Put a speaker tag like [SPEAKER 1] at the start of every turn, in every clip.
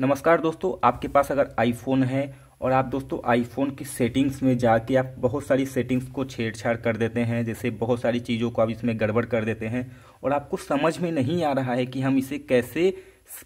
[SPEAKER 1] नमस्कार दोस्तों आपके पास अगर आईफोन है और आप दोस्तों आईफोन की सेटिंग्स में जाके आप बहुत सारी सेटिंग्स को छेड़छाड़ कर देते हैं जैसे बहुत सारी चीज़ों को आप इसमें गड़बड़ कर देते हैं और आपको समझ में नहीं आ रहा है कि हम इसे कैसे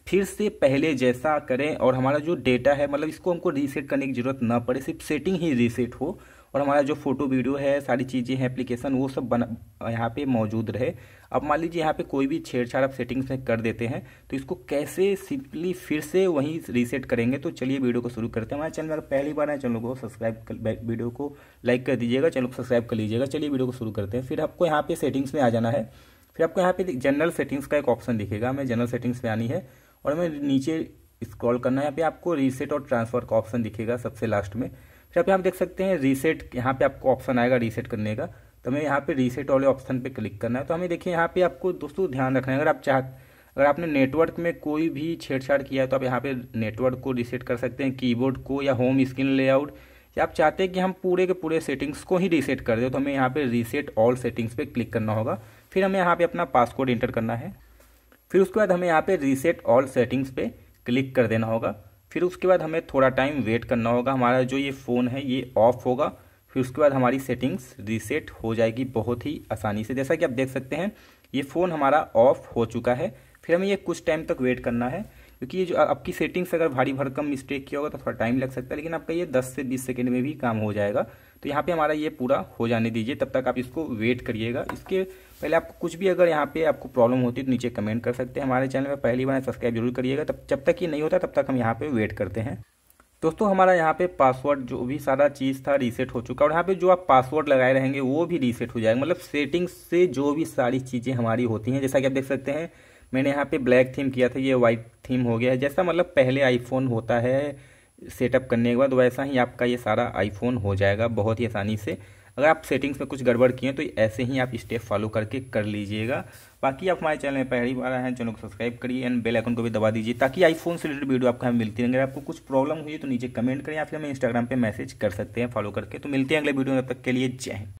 [SPEAKER 1] फिर से पहले जैसा करें और हमारा जो डेटा है मतलब इसको हमको रीसेट करने की ज़रूरत ना पड़े सिर्फ सेटिंग ही रीसेट हो और हमारा जो फोटो वीडियो है सारी चीज़ें हैं एप्लीकेशन वो सब बना यहाँ पे मौजूद रहे अब मान लीजिए यहाँ पे कोई भी छेड़छाड़ आप सेटिंग्स में कर देते हैं तो इसको कैसे सिंपली फिर से वहीं रीसेट करेंगे तो चलिए वीडियो को शुरू करते हैं हमारे चैनल अगर पहली बार है चैनल को सब्सक्राइब कर वीडियो को लाइक कर दीजिएगा चैनल को सब्सक्राइब कर लीजिएगा चलिए वीडियो को शुरू करते हैं फिर आपको यहाँ पे सेटिंग्स में आ जाना है फिर आपको यहाँ पे जनरल सेटिंग्स का एक ऑप्शन दिखेगा हमें जनरल सेटिंग्स में आनी है और हमें नीचे स्क्रॉल करना है यहाँ पे आपको रीसेट और ट्रांसफर का ऑप्शन दिखेगा सबसे लास्ट में फिर आप यहाँ देख सकते हैं रीसेट यहाँ पे आपको ऑप्शन आएगा रीसेट करने का तो हमें यहाँ पे रीसेट वाले ऑप्शन पे क्लिक करना है तो हमें देखिए यहाँ पे आपको दोस्तों ध्यान रखना है अगर आप चाह अगर आपने नेटवर्क में कोई भी छेड़छाड़ किया है तो आप यहाँ पे नेटवर्क को रीसेट कर सकते हैं कीबोर्ड को या होम स्क्रीन लेआउट या आप चाहते हैं कि हम पूरे के पूरे सेटिंग्स को ही रीसेट कर दें तो हमें यहाँ पे रीसेट ऑल सेटिंग्स पे क्लिक करना होगा फिर हमें यहाँ पे अपना पासकोड इंटर करना है फिर उसके बाद हमें यहाँ पे रीसेट ऑल सेटिंग्स पे क्लिक कर देना होगा फिर उसके बाद हमें थोड़ा टाइम वेट करना होगा हमारा जो ये फ़ोन है ये ऑफ होगा फिर उसके बाद हमारी सेटिंग्स रीसेट हो जाएगी बहुत ही आसानी से जैसा कि आप देख सकते हैं ये फ़ोन हमारा ऑफ हो चुका है फिर हमें ये कुछ टाइम तक वेट करना है क्योंकि ये जो आपकी सेटिंग्स अगर भारी भरकम मिस्टेक किया होगा तो थोड़ा टाइम लग सकता है लेकिन आपका ये 10 से 20 सेकेंड में भी काम हो जाएगा तो यहाँ पे हमारा ये पूरा हो जाने दीजिए तब तक आप इसको वेट करिएगा इसके पहले आप कुछ भी अगर यहाँ पे आपको प्रॉब्लम होती है तो नीचे कमेंट कर सकते हैं हमारे चैनल पर पहली बार सब्सक्राइब जरूर करिएगा तब जब तक ये नहीं होता तब तक हम यहाँ पे वेट करते हैं दोस्तों हमारा यहाँ पे पासवर्ड जो भी सारा चीज़ था रीसेट हो चुका है और यहाँ पे जो आप पासवर्ड लगाए रहेंगे वो भी रीसेट हो जाएगा मतलब सेटिंग से जो भी सारी चीज़ें हमारी होती हैं जैसा कि आप देख सकते हैं मैंने यहाँ पे ब्लैक थीम किया था ये वाइट थीम हो गया है जैसा मतलब पहले आईफोन होता है सेटअप करने के बाद वैसा ही आपका ये सारा आईफोन हो जाएगा बहुत ही आसानी से अगर आप सेटिंग्स में कुछ गड़बड़ किए तो ऐसे ही आप स्टेप फॉलो करके कर लीजिएगा बाकी आप हमारे चैनल में पहली बार आए हैं चैनल को सब्सक्राइब करिए एंड बेल आइकन को भी दबा दीजिए ताकि आईफोन से रिलेटेड वीडियो आपको हमें मिलती रहेंगे अगर आपको कुछ प्रॉब्लम हुई तो नीचे कमेंट करें या फिर हमें इंस्टाग्राम पर मैसेज कर सकते हैं फॉलो करके तो मिलते हैं अगले वीडियो में तब तक के लिए जय हिंद